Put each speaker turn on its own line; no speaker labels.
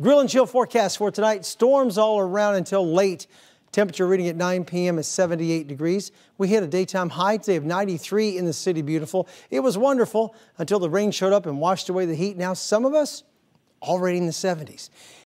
Grill and chill forecast for tonight. Storms all around until late. Temperature reading at 9 p.m. is 78 degrees. We hit a daytime high today of 93 in the city beautiful. It was wonderful until the rain showed up and washed away the heat. Now some of us already in the 70s.